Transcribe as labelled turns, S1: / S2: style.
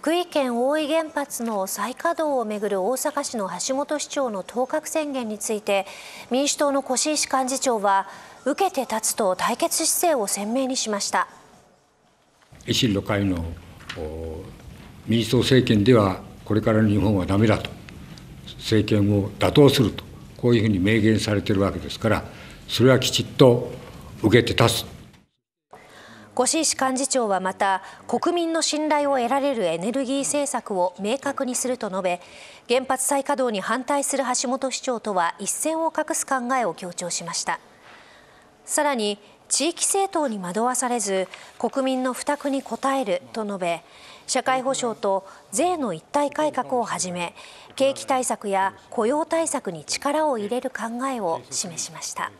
S1: 福井県大井原発の再稼働をめぐる大阪市の橋本市長の当確宣言について民主党の越石幹事長は受けて立つと対決姿勢を鮮明にしました
S2: 維新の会の民主党政権ではこれからの日本はだめだと政権を打倒するとこういうふうに明言されているわけですからそれはきちっと受
S1: けて立つ越石幹事長はまた国民の信頼を得られるエネルギー政策を明確にすると述べ原発再稼働に反対する橋本市長とは一線を画す考えを強調しましたさらに地域政党に惑わされず国民の負託に応えると述べ社会保障と税の一体改革をはじめ景気対策や雇用対策に力を入れる考えを示しました。